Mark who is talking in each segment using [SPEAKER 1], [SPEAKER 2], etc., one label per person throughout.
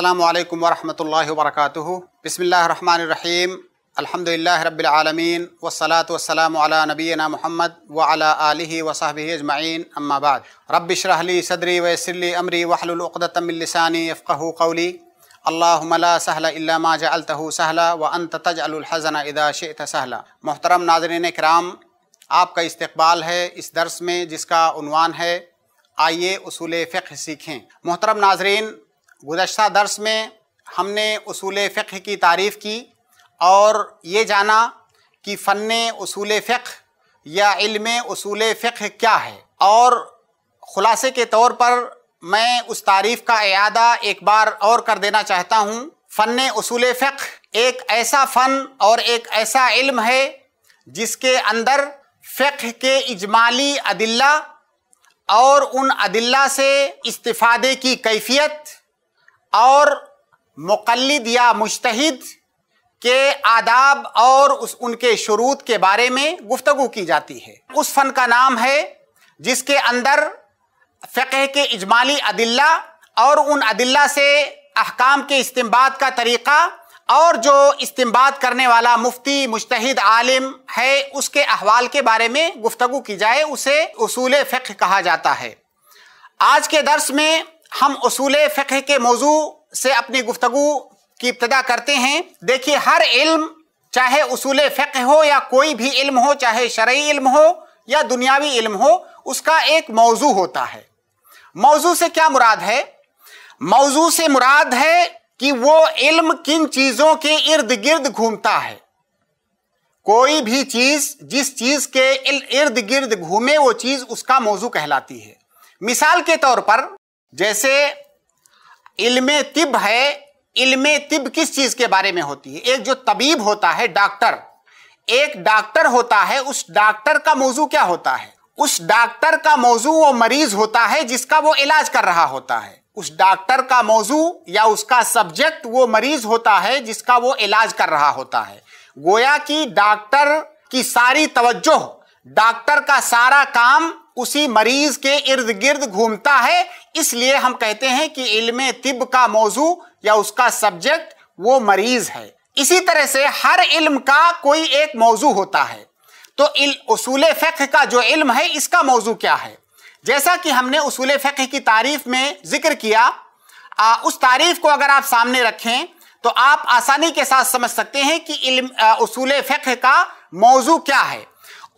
[SPEAKER 1] अल्लाम वरहमल वर्क बसमीम अलहमदिल्ला रबालमीन वसलात वसलाम नबीना मोहम्मद वाला आलि वसाहब अजमाइन अम्माबाद रबशरहली सदरी वसरली अमरी वहलुलतमिलसानी फ़क़ू कौली अल्लामला सहला इल्लामा जलतह सहला व अन तजलहज़ना इदा शेत सहला मोहतरम नाजरन कराम आपका इस्तबाल है इस दरस में जिसका है आइए उसूल फ़िक्र सीखें मोहतरम नाजरन गुज्त दर्स में हमने असूल फ़िक्र की तारीफ़ की और ये जाना कि फ़न असूल फ़िक्र या इल्म असूल फ़िक्र क्या है और ख़ुलासे के तौर पर मैं उस तारीफ़ का अदा एक बार और कर देना चाहता हूँ फ़न असूल फ़िक्र एक ऐसा फ़न और एक ऐसा इल्म है जिसके अंदर फ़िक्र के इजमाली अदिल्ला और उन अदिल्ला से इस्तादे की कैफियत और मुकलद या मुश्तिद के आदाब और उस उनके शुरूत के बारे में गुफ्तु की जाती है उस फ़न का नाम है जिसके अंदर फ़िक के इजमाली अदिल्ला और उन अदिल्ला से अहकाम के इस्तेमाल का तरीक़ा और जो इस्तेमाल करने वाला मुफ्ती मुश्तिद आलिम है उसके अहवाल के बारे में गुफ्तु की जाए उसे उसूल फ़िक्र कहा जाता है आज के दर्स में हम असूल फ़िक के मौजू से अपनी गुफ्तु की इब्तदा करते हैं देखिए हर इल्म चाहे असूल फ़िक हो या कोई भी इल्म हो चाहे शर्य इल्म हो या दुनियावी इल्म हो उसका एक मौजू होता है मौजू से क्या मुराद है मौजू से मुराद है कि वो इल्म किन चीज़ों के इर्द गिर्द घूमता है कोई भी चीज़ जिस चीज़ के इर्द गिर्द घूमे वो चीज़ उसका मौजू कहलाती है मिसाल के तौर पर जैसे इल्मे तिब है इल्मे तिब किस चीज के बारे में होती है एक जो तबीब होता है डॉक्टर एक डॉक्टर होता है उस डॉक्टर का मौजू क्या होता है उस डॉक्टर का मौजू वो मरीज होता है जिसका वो इलाज कर रहा होता है उस डॉक्टर का मौजू या उसका सब्जेक्ट वो मरीज होता है जिसका वो इलाज कर रहा होता है गोया की डॉक्टर की सारी तवज्जो डॉक्टर का सारा काम उसी मरीज के इर्द गिर्द घूमता है इसलिए हम कहते हैं कि इल्म तिब का मौजू या उसका सब्जेक्ट वो मरीज है इसी तरह से हर इल्म का कोई एक मौजू होता है तो उसूल फ़िक का जो इल्म है इसका मौजू क्या है जैसा कि हमने उसूल फिक्र की तारीफ में जिक्र किया आ, उस तारीफ को अगर आप सामने रखें तो आप आसानी के साथ समझ सकते हैं कि इल्म उसूल फिक्र का मौजू क्या है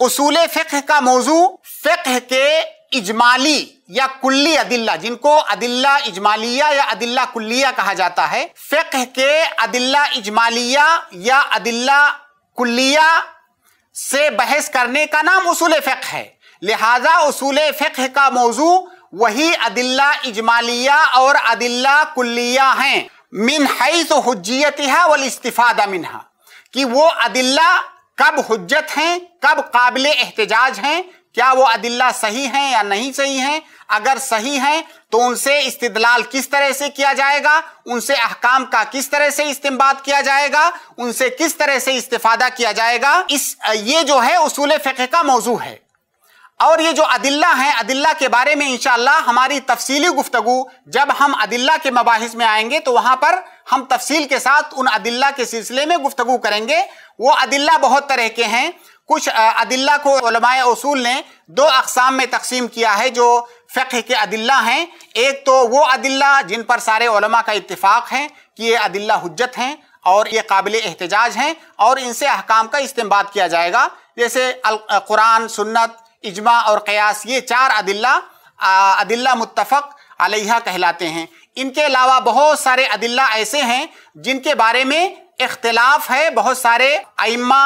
[SPEAKER 1] उसूल फ़िक का मौजू फिकह के इजमाली या कुल्ली अदिल्ला जिनको अदिल्ला इजमालिया या अदिल्ला कुल्लिया कहा जाता है फिकह के अदिल्ला इजमालिया या अदिल्ला कुल्लिया से बहस करने का नाम उसूल फ़िक्ह है लिहाजा उसूल फिकह का मौजू वही अदिल्ला इजमालिया और अदिल्ला कुल्लिया हैं मिन तो हज्जियत है वल इस्तिफ़ादा मिनहा कि वो अदिल्ला कब हजत हैं कब काबिल एहतजाज हैं क्या वो अदिल्ला सही हैं या नहीं सही हैं अगर सही हैं तो उनसे इस्तलाल किस तरह से किया जाएगा उनसे अहकाम का किस तरह से इस्तेमाल किया जाएगा उनसे किस तरह से इस्तेफादा किया जाएगा इस ये जो है उसूल फ़िक का मौजू है और ये जो अदिल्ला है अदिल्ला के बारे में इनशाला हमारी तफसीली गुफ्तु जब हम अदिल्ला के मबाहिस में आएंगे तो वहां पर हम तफसील के साथ उन अदिल्ला के सिलसिले में गुफ्तगु करेंगे वो अदिल्ला बहुत तरह के हैं कुछ अदिल्ला को उलमाए ने दो अकसाम में तकसीम किया है जो फ़िक्र के अदिल्ला हैं एक तो वो अदिल्ला जिन पर सारे उलमा का इतफ़ाक़ है कि ये अदिल्ला हजत हैं और ये काबिल एहतजाज हैं और इनसे अहकाम का इस्तेमाल किया जाएगा जैसे कुरान सुन्नत इजमा और क़यास ये चार अदिल्ला अदिल्ला मुतफ़ अलहा कहलाते हैं इनके अलावा बहुत सारे अदिल्ला ऐसे हैं जिनके बारे में इख्तलाफ है बहुत सारे आइमा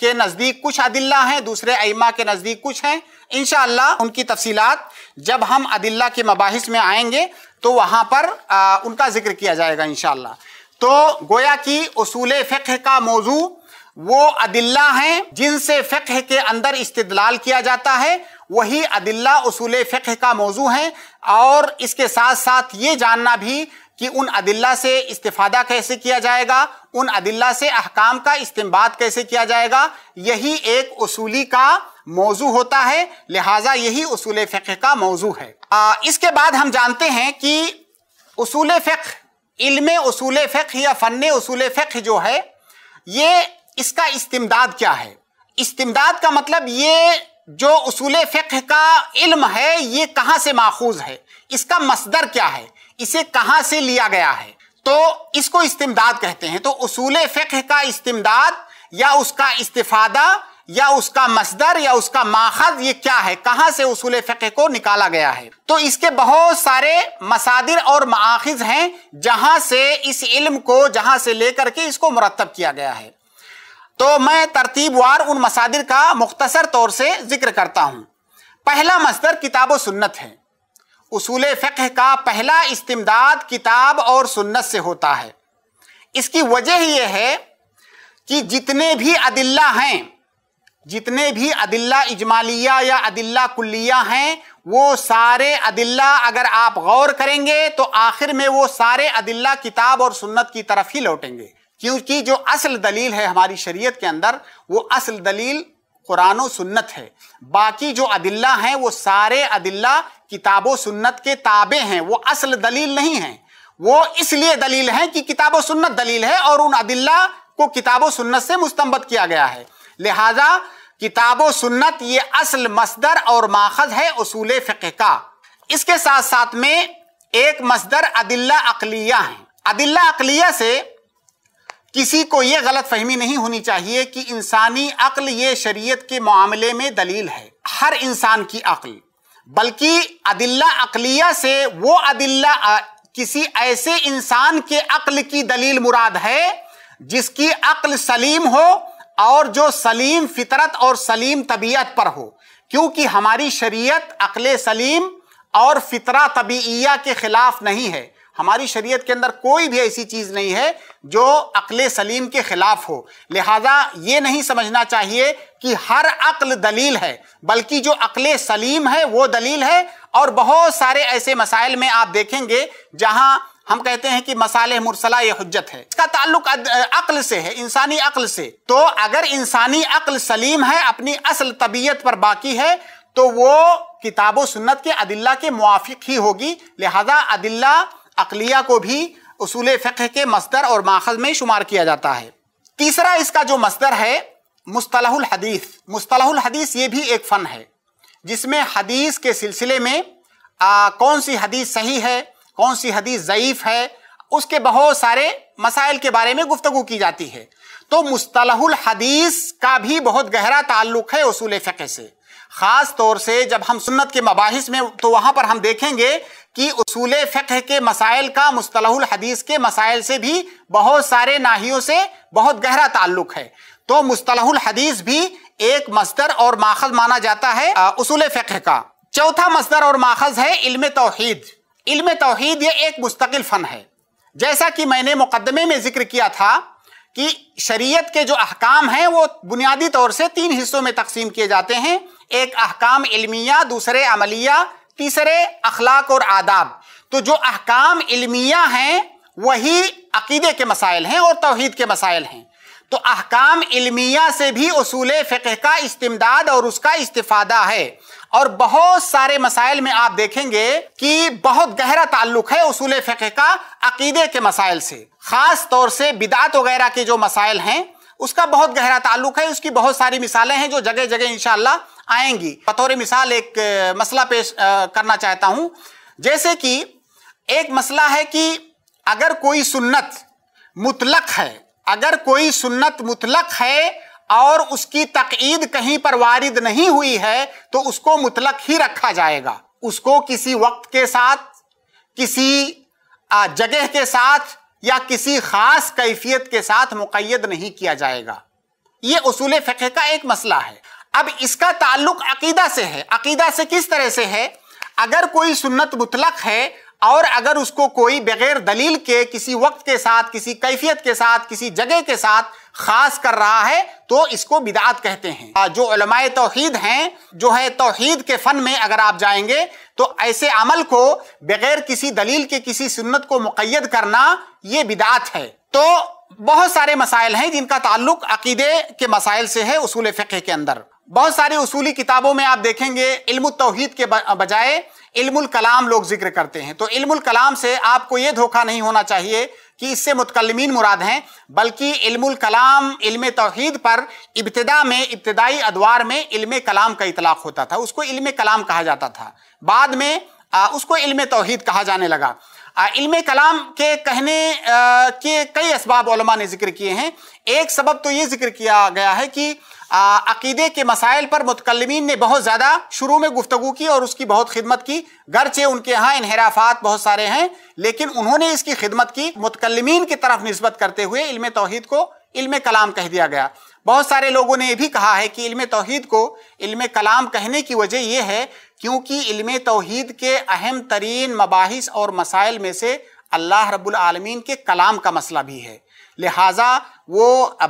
[SPEAKER 1] के नज़दीक कुछ अदिल्ला हैं दूसरे अइमा के नज़दीक कुछ हैं इन उनकी तफसीलात जब हम अदिल्ला के मबाहिस में आएंगे तो वहाँ पर आ, उनका जिक्र किया जाएगा इन तो गोया कि असूल फ़िक्र का मौजू वो अदिल्ला हैं जिनसे फ़िक्र के अंदर इस्तलाल किया जाता है वही अदिल्ला असूल फ़िक्र का मौजू हैं और इसके साथ साथ ये जानना भी कि उन अदिल्ला से इस्तीफादा कैसे किया जाएगा उन अदिल्ला से अहकाम का इस्तेमाल कैसे किया जाएगा यही एक उसूली का मौजू होता है लिहाजा यही उसूल फ़िक का मौजू है आ, इसके बाद हम जानते हैं कि उसूल फ़िक इल्म उसूल फ़िक्र या फ़न उसूल फ़िक जो है ये इसका इस्तेमदाद क्या है इस्तेमदाद का मतलब ये जो उसूल फ़िक्र का इल्म है ये कहाँ से माखूज है इसका मसदर क्या है इसे कहां से लिया गया है तो इसको इस्तेमदाद कहते हैं तो उसूल फ़िक्र का इस्तेमदाद या उसका इस्तेफादा या उसका मसदर या उसका माखज ये क्या है कहां से उसूल फ़िक्र को निकाला गया है तो इसके बहुत सारे मसादिर और माखज हैं जहां से इस इल्म को जहां से लेकर के इसको मुरतब किया गया है तो मैं तरतीबवार उन मसादिर का मुख्तसर तौर से जिक्र करता हूं पहला मसदर किताब सुन्नत है उसूल फ़िक्र का पहला इस्तमदाद किताब और सुन्नत से होता है इसकी वजह यह है कि जितने भी अदिल्ला हैं जितने भी अदिल्ला इजमालिया या अदिल्ला कुल्लिया हैं वो सारे अदिल्ला अगर आप गौर करेंगे तो आखिर में वो सारे अदिल्ला किताब और सुन्नत की तरफ ही लौटेंगे क्योंकि जो असल दलील है हमारी शरीयत के अंदर वो असल दलील कुरान सुन्नत है बाकी जो अदिल्ला हैं वो सारे अदिल्ला किताबो सुन्नत के ताबे हैं वो असल दलील नहीं है वो इसलिए दलील है कि किताबो सुन्नत दलील है और उन अदिल्ला को किताबो सुन्नत से मुस्तमद किया गया है लिहाजा किताबो सुन्नत ये असल मसदर और माखज है असूल फ़िक का इसके साथ साथ में एक मसदर अदिल्ला अकलिया है अदिल्ला अकलिया से किसी को यह गलत फहमी नहीं होनी चाहिए कि इंसानी अक्ल ये शरीयत के मामले में दलील है हर इंसान की अक्ल बल्कि अदिल्ला अकलिया से वो अदिल्ला किसी ऐसे इंसान के अक्ल की दलील मुराद है जिसकी अक्ल सलीम हो और जो सलीम फितरत और सलीम तबीयत पर हो क्योंकि हमारी शरीयत अकल सलीम और फितरा तबीया के खिलाफ नहीं है हमारी शरीयत के अंदर कोई भी ऐसी चीज़ नहीं है जो अकल सलीम के ख़िलाफ़ हो लिहाजा ये नहीं समझना चाहिए कि हर अक्ल दलील है बल्कि जो अकल सलीम है वो दलील है और बहुत सारे ऐसे मसाइल में आप देखेंगे जहाँ हम कहते हैं कि मसाले मुरसला ये हजत है इसका ताल्लुक अक्ल से है इंसानी अक्ल से तो अगर इंसानी अक्ल सलीम है अपनी असल तबीयत पर बाकी है तो वो किताब सुन्नत के अदिल्ला के मुआफ़ ही होगी लिहाजा अदिल्ला अकलिया को भी उसूल फ़िक के मस्तर और माखज में शुमार किया जाता है तीसरा इसका जो मस्तर है मुस्तलहुल हदीस मुस्तलहुल हदीस ये भी एक फ़न है जिसमें हदीस के सिलसिले में आ, कौन सी हदीस सही है कौन सी हदीस ज़यीफ़ है उसके बहुत सारे मसाइल के बारे में गुफ्तु की जाती है तो मुस्तलहुल हदीस का भी बहुत गहरा ताल्लुक है उसूल फ़िक से ख़ास तौर से जब हम सुन्नत के मबाहिस में तो वहाँ पर हम देखेंगे कि उसूल फ़िक्र के मसाइल का मुस्तलहुल हदीस के मसाइल से भी बहुत सारे नाहियों से बहुत गहरा ताल्लुक है तो मुस्तलहुल हदीस भी एक मस्तर और माखज माना जाता है उसूल फ़िक्र का चौथा मस्तर और माखज है इल्म तोहद इल्म तोहद ये एक मुस्तकिल फ़न है जैसा कि मैंने मुकदमे में जिक्र किया था कि शरीयत के जो अहकाम हैं वो बुनियादी तौर से तीन हिस्सों में तकसीम किए जाते हैं एक अहकाम इलमिया दूसरे अमलिया तीसरे अखलाक और आदाब तो जो अहकाम इलमिया हैं वही अकीदे के मसाइल हैं और तोहद के मसाइल हैं तो अहकाम इलमिया से भी असूल फ़िक का इस्तमदाद और उसका इस्तीफादा है और बहुत सारे मसाइल में आप देखेंगे कि बहुत गहरा ताल्लुक है असूल फ़िक का अकीदे के मसाइल से ख़ास तौर से बिदात वगैरह के जो मसाइल हैं उसका बहुत गहरा ताल्लुक है उसकी बहुत सारी मिसालें हैं जो जगह जगह इनशाला आएंगी बतौर मिसाल एक मसला पेश करना चाहता हूं जैसे कि एक मसला है कि अगर कोई सुन्नत मुतलक है अगर कोई सुन्नत मुतलक है और उसकी तकईद कहीं पर वारिद नहीं हुई है तो उसको मुतलक ही रखा जाएगा उसको किसी वक्त के साथ किसी जगह के साथ या किसी खास कैफियत के साथ मुकैद नहीं किया जाएगा ये उसूल फ़िक्र का एक मसला है अब इसका ताल्लुक अकीदा से है अकीदा से किस तरह से है अगर कोई सुन्नत मुतलक है और अगर उसको कोई बगैर दलील के किसी वक्त के साथ किसी कैफियत के साथ किसी जगह के साथ खास कर रहा है तो इसको बिदात कहते हैं जो उलमाए तोहीद हैं जो है तोहीद के फन में अगर आप जाएंगे तो ऐसे अमल को बगैर किसी दलील के किसी सुन्नत को मुकैद करना ये बिदात है तो बहुत सारे मसाइल हैं जिनका ताल्लुक अकीदे के मसाइल से है उसूल फ़िके के अंदर बहुत सारी उसूली किताबों में आप देखेंगे इल्म तोहहीद के बजाय इल्मुल कलाम लोग जिक्र करते हैं तो इल्मुल कलाम से आपको ये धोखा नहीं होना चाहिए कि इससे मुतकलमीन मुराद हैं बल्कि इल्मुल कलाम इल्म तोहहीद पर इब्तदा में इब्तदाई अदवार में इल्म कलाम का इतलाक़ होता था उसको इल्म कलाम कहा जाता था बाद में आ, उसको इल्म तोहहीद कहा जाने लगा आ, इल्म कलाम के कहने आ, के कई इसबाब ने जिक्र किए हैं एक सबब तो ये जिक्र किया गया है कि अकीदे के मसाइल पर मुतकलमीन ने बहुत ज़्यादा शुरू में गुफ्तु की और उसकी बहुत खिदमत की गरचे उनके यहाँ इनहराफात बहुत सारे हैं लेकिन उन्होंने इसकी खिदमत की मुतकलमीन की तरफ नस्बत करते हुए इल्म तोहद को इल्म कलाम कह दिया गया बहुत सारे लोगों ने यह भी कहा है कि इल्म तोहद को इल्म कलाम कहने की वजह यह है क्योंकि इल्म तोहद के अहम तरीन मबास और मसाइल में से अल्लाह रब्बुल आलमीन के कलाम का मसला भी है लिहाजा वो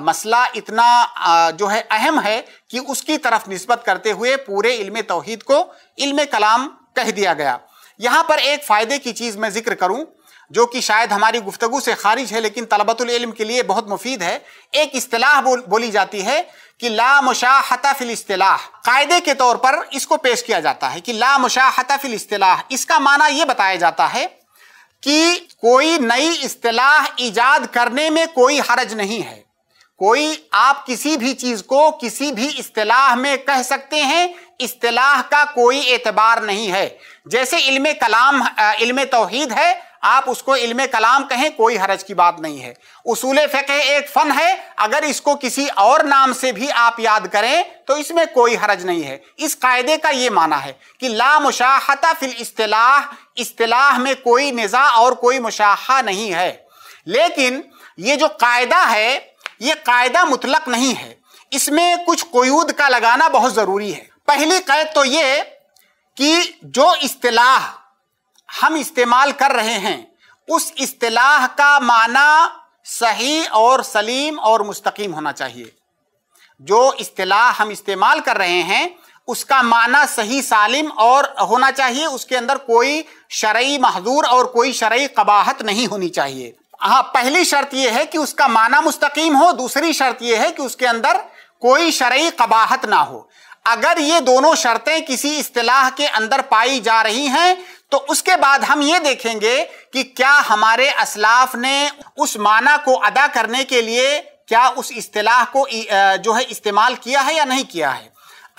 [SPEAKER 1] मसला इतना जो है अहम है कि उसकी तरफ नस्बत करते हुए पूरे इल्म तोहद को इल्म कलाम कह दिया गया यहाँ पर एक फ़ायदे की चीज़ मैं ज़िक्र करूँ जो कि शायद हमारी गुफ्तगु से खारिज है लेकिन तलबतम के लिए बहुत मुफीद है एक अतलाह बोल, बोली जाती है कि ला मुशाहता फिल अतलाह कायदे के तौर पर इसको पेश किया जाता है कि ला मुशाहता फिल अतलाह इसका माना यह बताया जाता है कि कोई नई इस्तलाह ईजाद करने में कोई हरज नहीं है कोई आप किसी भी चीज़ को किसी भी इस्तलाह में कह सकते हैं इस्तलाह का कोई एतबार नहीं है जैसे इल्म कलाम इल्म तोहीद है आप उसको इल्म कलाम कहें कोई हरज की बात नहीं है उसूल फ़िक एक फ़न है अगर इसको किसी और नाम से भी आप याद करें तो इसमें कोई हरज नहीं है इस कायदे का ये माना है कि ला मुशाहता फिल इस्लाह इस्लाह में कोई निज़ा और कोई मुशाहा नहीं है लेकिन ये जो कायदा है ये कायदा मुतलक नहीं है इसमें कुछ कयूद का लगाना बहुत ज़रूरी है पहली कैद तो ये कि जो इस्लाह हम इस्तेमाल कर रहे हैं उस इस्तेलाह का माना सही और सलीम और मुस्तकीम होना चाहिए जो इस्तेलाह हम इस्तेमाल कर रहे हैं उसका माना सही सालिम और होना चाहिए उसके अंदर कोई शरय महजूर और कोई शरय कबाहत नहीं होनी चाहिए हाँ पहली शर्त यह है कि उसका माना मुस्तकीम हो दूसरी शर्त यह है कि उसके अंदर कोई शरय कबाहत ना हो अगर ये दोनों शर्तें किसी इस्तेलाह के अंदर पाई जा रही हैं तो उसके बाद हम ये देखेंगे कि क्या हमारे असलाफ ने उस माना को अदा करने के लिए क्या उस इस्तेलाह को जो है इस्तेमाल किया है या नहीं किया है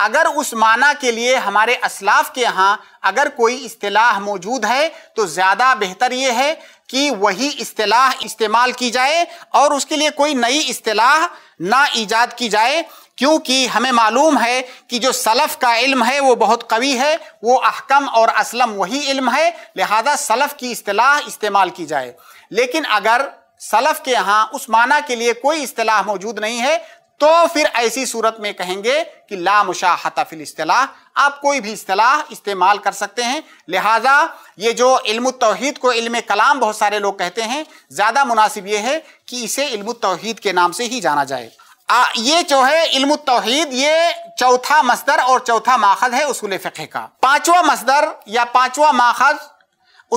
[SPEAKER 1] अगर उस माना के लिए हमारे असलाफ के यहाँ अगर कोई इस्तेलाह मौजूद है तो ज़्यादा बेहतर ये है कि वही इस्तेलाह इस्तेमाल की जाए और उसके लिए कोई नई इस्तेलाह ना ईजाद की जाए क्योंकि हमें मालूम है कि जो सलफ का इल्म है वो बहुत कवी है वो अहकम और असलम वही इल्म है लिहाजा सलफ की अतलाह इस्तेमाल की जाए लेकिन अगर सलफ के यहाँ उस माना के लिए कोई असलाह मौजूद नहीं है तो फिर ऐसी सूरत में कहेंगे कि ला मुशाहत फिल अतलाह आप कोई भी अतलाह इस्तेमाल कर सकते हैं लिहाजा ये जो इल्म तोहद को इल्म कलाम बहुत सारे लोग कहते हैं ज़्यादा मुनासिब ये है कि इसे इल्म तोहद के नाम से ही जाना जाए आ, ये जो है इल्म तोहहीद ये चौथा मसदर और चौथा माखज है उसूल फ़िक का पांचवा मसदर या पांचवा माखज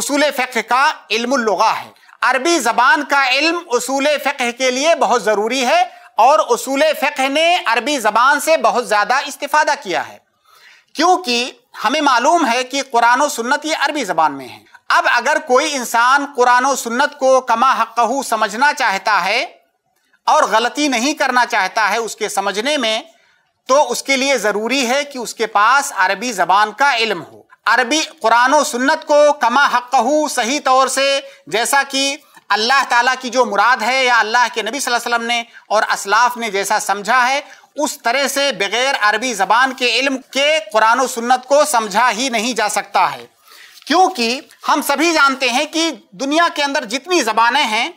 [SPEAKER 1] उसूल फ़िक का इल्मा है अरबी ज़बान का इल्म उसूल फ़िक के लिए बहुत ज़रूरी है और उसूल फ़िक ने अरबी ज़बान से बहुत ज़्यादा इस्ता किया है क्योंकि हमें मालूम है कि कुरान सुन्नत ये अरबी ज़बान में है अब अगर कोई इंसान कुरान सुन्नत को कमा हकहू समझना चाहता है और गलती नहीं करना चाहता है उसके समझने में तो उसके लिए ज़रूरी है कि उसके पास अरबी ज़बान का इल्म हो अरबी कुरान सुन्नत को कमा हो सही तौर से जैसा कि अल्लाह ताला की जो मुराद है या अल्लाह के नबी वसल्लम ने और असलाफ ने जैसा समझा है उस तरह से बगैर अरबी ज़बान के इल्म के कुरान सुन्नत को समझा ही नहीं जा सकता है क्योंकि हम सभी जानते हैं कि दुनिया के अंदर जितनी ज़बानें हैं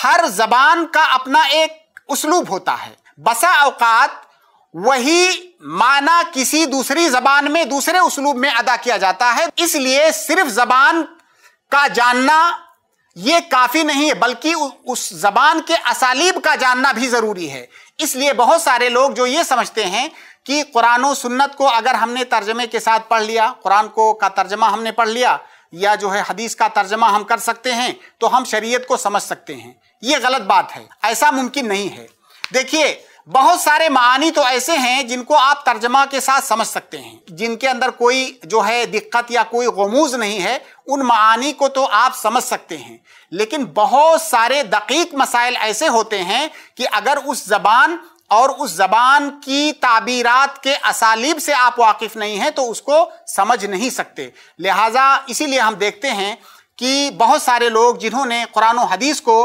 [SPEAKER 1] हर जबान का अपना एक उसलूब होता है बसा अवकात वही माना किसी दूसरी जबान में दूसरे उसलूब में अदा किया जाता है इसलिए सिर्फ जबान का जानना ये काफ़ी नहीं है बल्कि उस जबान के असालीब का जानना भी ज़रूरी है इसलिए बहुत सारे लोग जो ये समझते हैं कि कुरान और सुन्नत को अगर हमने तर्जमे के साथ पढ़ लिया कुरान को का तर्जमा हमने पढ़ लिया या जो है हदीस का तर्जमा हम कर सकते हैं तो हम शरीयत को समझ सकते हैं ये गलत बात है ऐसा मुमकिन नहीं है देखिए बहुत सारे मानी तो ऐसे हैं जिनको आप तर्जमा के साथ समझ सकते हैं जिनके अंदर कोई जो है दिक्कत या कोई गमूज नहीं है उन मानी को तो आप समझ सकते हैं लेकिन बहुत सारे दकीक मसाइल ऐसे होते हैं कि अगर उस जबान और उस जबान की ताबीरात के असालीब से आप वाकिफ़ नहीं हैं तो उसको समझ नहीं सकते लिहाजा इसीलिए हम देखते हैं कि बहुत सारे लोग जिन्होंने कुरान हदीस को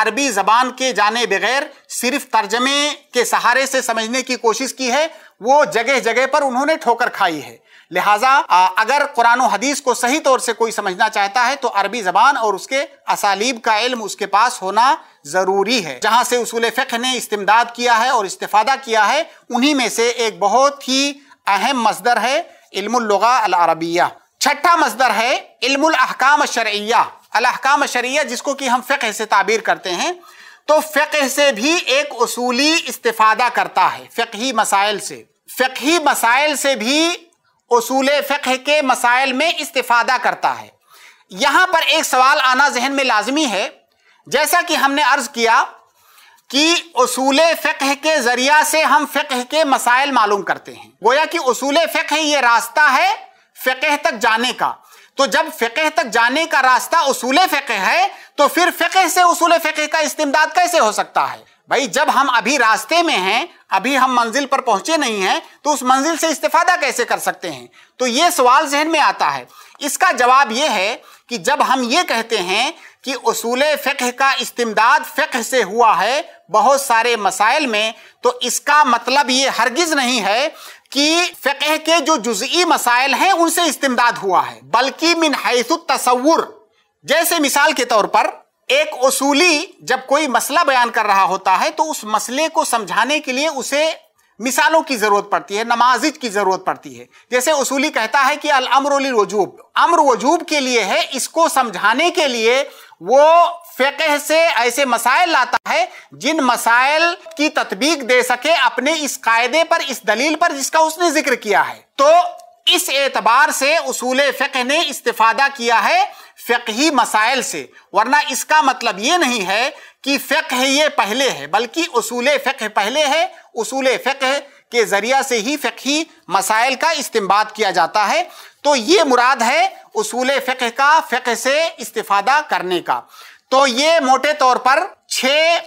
[SPEAKER 1] अरबी ज़बान के जाने बगैर सिर्फ तर्जमे के सहारे से समझने की कोशिश की है वो जगह जगह पर उन्होंने ठोकर खाई है लिहाजा अगर कुरान हदीस को सही तौर से कोई समझना चाहता है तो अरबी ज़बान और उसके असालीब का इल्म उसके पास होना ज़रूरी है जहाँ से उसूल फ़िक्र ने इस्तेमदाद किया है और इस्तेफादा किया है उन्हीं में से एक बहुत ही अहम मसदर है इल्मुल्लगा अल अरबिया छठा मसदर है इल्मुल अहकाम शरैया अलहकाम शरीय जिसको कि हम फ़िक से ताबीर करते हैं तो फ़िक से भी एक असूली इस्तादा करता है ही मसाइल से ही मसाइल से भी असूल फ़िक के मसाइल में इस्तादा करता है यहाँ पर एक सवाल आना जहन में लाजमी है जैसा कि हमने अर्ज़ किया कि असूल फ़िक के ज़रिया से हम फ़िक के मसाइल मालूम करते हैं गोया कि असूल फ़िक ये रास्ता है फ़िक तक जाने का तो जब फ़िकह तक जाने का रास्ता उसूल फ़िकह है तो फिर फ़िकह से उसूल फ़िकह का इस्तेमाल कैसे हो सकता है भाई जब हम अभी रास्ते में हैं अभी हम मंजिल पर पहुंचे नहीं हैं तो उस मंजिल से इस्तेफादा कैसे कर सकते हैं तो ये सवाल जहन में आता है इसका जवाब ये है कि जब हम ये कहते हैं कि उसूल फ़िकह का इस्तेमाल फ़िकह से हुआ है बहुत सारे मसाइल में तो इसका मतलब ये हरगिज़ नहीं है कि फ़िक़ह के जो जुज़ी मसाइल हैं उनसे इस्तेमदाद हुआ है बल्कि मिन तस्वुर जैसे मिसाल के तौर पर एक उसूली जब कोई मसला बयान कर रहा होता है तो उस मसले को समझाने के लिए उसे मिसालों की जरूरत पड़ती है नमाजिद की जरूरत पड़ती है जैसे उसूली कहता है कि अल अमरुल वजूब अम्र वजूब के लिए है इसको समझाने के लिए वो फ़िकह से ऐसे मसाइल लाता है जिन मसाइल की तत्बीक दे सके अपने इस कायदे पर इस दलील पर जिसका उसने जिक्र किया है तो इस एतबार से उसूल फ़िकह ने इस्तेफादा किया है फ़िकही मसाइल से वरना इसका मतलब ये नहीं है कि फ़िक्ह ये पहले है बल्कि उसूल फ़िक्ह पहले है उसूल फ़िक के ज़रिया से ही फ़िकही मसाइल का इस्तेमाल किया जाता है तो ये मुराद है उसूल फ़िक्ह का फ़िक्ह से इस्तीफादा करने का तो ये मोटे तौर पर छः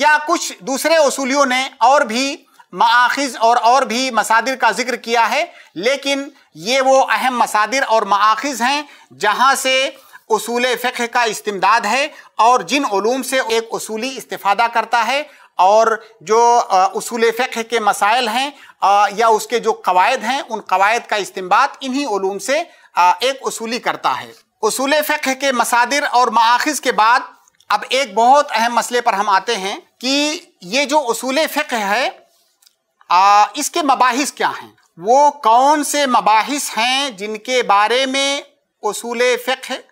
[SPEAKER 1] या कुछ दूसरे उसूलियों ने और भी माखज़ और और भी मसादिर का जिक्र किया है लेकिन ये वो अहम मसादिर और माखज़ हैं जहाँ से उसूल फ़िक्र का इस्तमदाद है और जिन ूम से एक उसूली इस्तादा करता है और जो उसूल फ़िक्र के मसाइल हैं या उसके जो कवायद हैं उन कवायद का इस्तेमाल इन्हीं ूम से एक उसूली करता है उसूल फ़िक के मसादिर और माखज़ के बाद अब एक बहुत अहम मसले पर हम आते हैं कि ये जो उसूल फ़िक्र है आ, इसके मबाहिस क्या हैं वो कौन से मबाहिस हैं जिनके बारे में उसूल फ़िक्र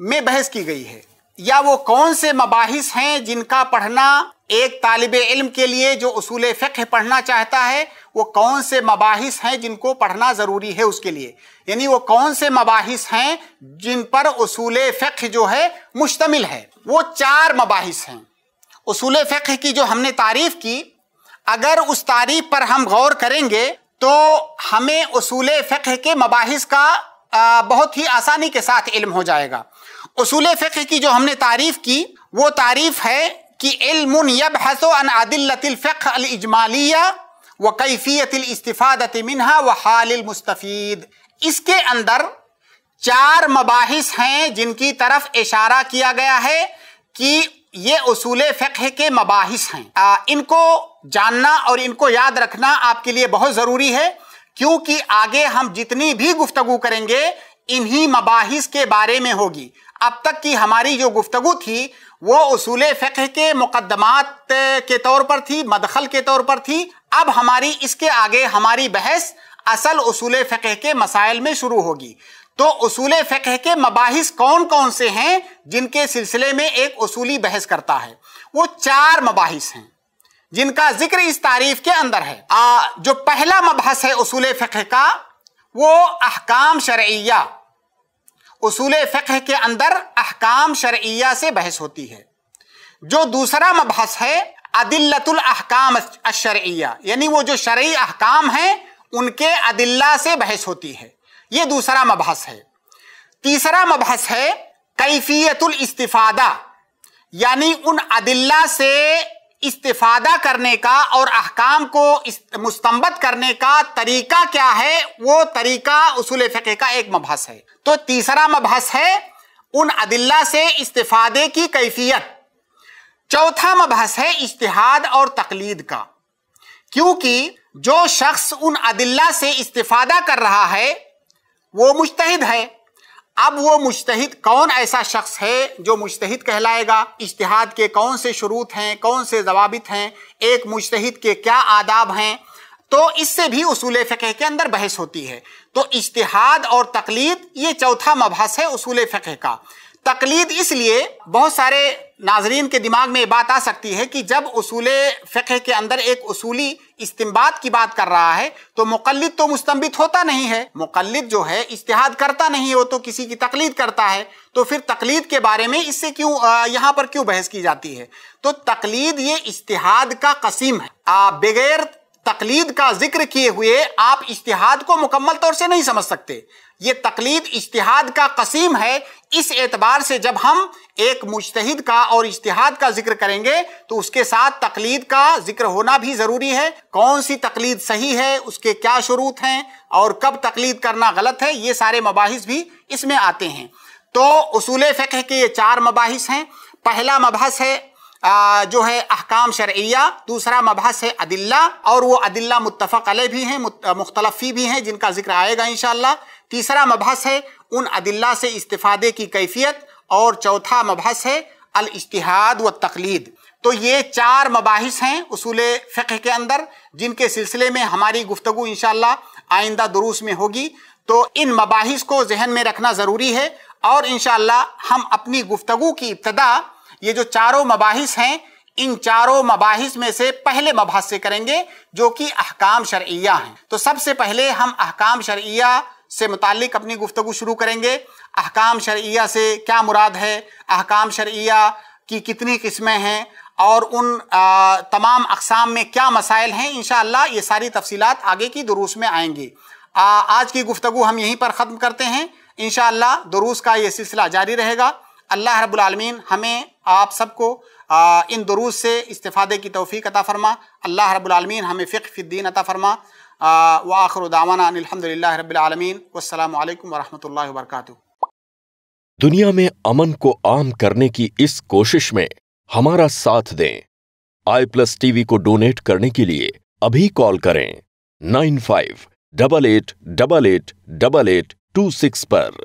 [SPEAKER 1] में बहस की गई है या वो कौन से मबाहिस हैं जिनका पढ़ना एक तालब इल्म के लिए जो असूल फ़िक्र पढ़ना चाहता है वो कौन से मबाहिस हैं जिनको पढ़ना ज़रूरी है उसके लिए यानी वो कौन से मबाहिस हैं जिन पर असूल फ़िक्र जो है मुश्तमिल है वो चार मबाहिस हैं असूल फ़िक्र की जो हमने तारीफ़ की अगर उस तारीफ पर हम गौर करेंगे तो हमें असूल फ़िक्र के मबाहिस का बहुत ही आसानी के साथ इल्म हो जाएगा उसूल फ़िक्र की जो हमने तारीफ़ की वो तारीफ़ है कि इल्मुन यब हसो अन अल इजमालिया व कैफ़ियतिल कैफ़ियतिलस्तफ़ादत मिनहा व हालमस्तफ़ीद इसके अंदर चार मबाहिस हैं जिनकी तरफ इशारा किया गया है कि ये असूल फ़िक्र के मबाहिस हैं आ, इनको जानना और इनको याद रखना आपके लिए बहुत ज़रूरी है क्योंकि आगे हम जितनी भी गुफ्तगु करेंगे इन्हीं मबाहिस के बारे में होगी अब तक की हमारी जो गुफ्तु थी वो असूल फ़िक्र के मुकदमात के तौर पर थी मदखल के तौर पर थी अब हमारी इसके आगे हमारी बहस असल असूल फ़िक्र के मसाइल में शुरू होगी तो असूल फ़िक्र के मबाहिस कौन कौन से हैं जिनके सिलसिले में एक असूली बहस करता है वो चार मबाहिस हैं जिनका जिक्र इस तारीफ के अंदर है आ, जो पहला मबहस है असूल फ़िक्र का वो अहकाम शर्या उसूल फ़िक्र के अंदर अहकाम शर्या से बहस होती है जो दूसरा मबहस है अदिल्लतुल अहकाम अशर्या यानी वो जो शर्य अहकाम हैं उनके अदिल्ला से बहस होती है ये दूसरा मबहस है तीसरा मबहस है कैफियतुल इस्तिफादा यानी उन अदिल्ला से इस्तेफादा करने का और अहकाम को मुस्तमत करने का तरीका क्या है वो तरीका उसूल फ़िके का एक मबहस है तो तीसरा मबहस है उन अदिल्ला से इस्तेफादे की कैफियत चौथा मबहस है इश्तहाद और तकलीद का क्योंकि जो शख्स उन अदिल्ला से इस्तेफादा कर रहा है वो मुश्तहिद है अब वो मुश्तहिद कौन ऐसा शख्स है जो मुश्तहिद कहलाएगा इश्तिहाद के कौन से शुरूत हैं कौन से जवाबित हैं एक मुश्तहिद के क्या आदाब हैं तो इससे भी उसूल फ़िक़ह के अंदर बहस होती है तो इश्तिहाद और तकलीद ये चौथा मबहस है उसूल फ़िक़ह का तकलीद इसलिए बहुत सारे नाजरीन के दिमाग में ये बात आ सकती है कि जब उसूल फ़िक के अंदर एक उसूली इस्तेमाल की बात कर रहा है तो मुकलद तो मुस्तबित होता नहीं है मुकलद जो है इश्तहाद करता नहीं वो तो किसी की तकलीद करता है तो फिर तकलीद के बारे में इससे क्यों यहाँ पर क्यों बहस की जाती है तो तकलीद ये इश्तहाद का कसीम है बगैर तकलीद का जिक्र किए हुए आप इश्तिहाद को मुकम्मल तौर से नहीं समझ सकते ये तकलीद इश्तिहाद का कसीम है इस एतबार से जब हम एक मुश्तिद का और इश्तिहाद का जिक्र करेंगे तो उसके साथ तकलीद का जिक्र होना भी ज़रूरी है कौन सी तकलीद सही है उसके क्या शरूत हैं और कब तकलीद करना गलत है ये सारे मबाहिस भी इसमें आते हैं तो उसूल फ़िक के ये चार मबाहिस हैं पहला मबहस है जो है अहकाम शरिया दूसरा मबहस है अदिल्ला और वो अदिल्ला मुतफ़ अले भी हैं मुख्तलफ़ी भी हैं जिनका जिक्र आएगा इन तीसरा मबहस है उन अदिल्ला से इस्तीफ़ादे की कैफियत और चौथा मबहस है अलतहाद व तकलीद तो ये चार मबास हैं उसूल फ़िक के अंदर जिनके सिलसिले में हमारी गुफ्तु इन आइंदा दुरूस में होगी तो इन मबास को जहन में रखना ज़रूरी है और इन हम अपनी गुफ्तु की इब्तदा ये जो चारों मबाहिस हैं इन चारों मबाहिस में से पहले मबाहस से करेंगे जो कि अहकाम शर्या हैं तो सबसे पहले हम अहकाम शर्या से मुतक अपनी गुफ्तु शुरू करेंगे अहकाम शर्या से क्या मुराद है अहकाम शर्या की कितनी किस्में हैं और उन आ, तमाम अकसाम में क्या मसाइल हैं इन ये सारी तफसीत आगे की दुरूस में आएंगी आ, आज की गुफ्तु हम यहीं पर ख़त्म करते हैं इन दुरूस का ये सिलसिला जारी रहेगा अल्लाह रबालमीन हमें आप सबको इन दरूज से इस्तफ़ादे की तौफीक अता फ़रमा अल्लाह रबालमीन हमें फ़िक्र अता फ़रमा व आखर दावाना रबालमीन वालकम वरहमल वर्क दुनिया में अमन को आम करने की इस कोशिश में हमारा साथ दें आई प्लस टीवी को डोनेट करने के लिए अभी कॉल करें nine five double eight double eight double eight two six पर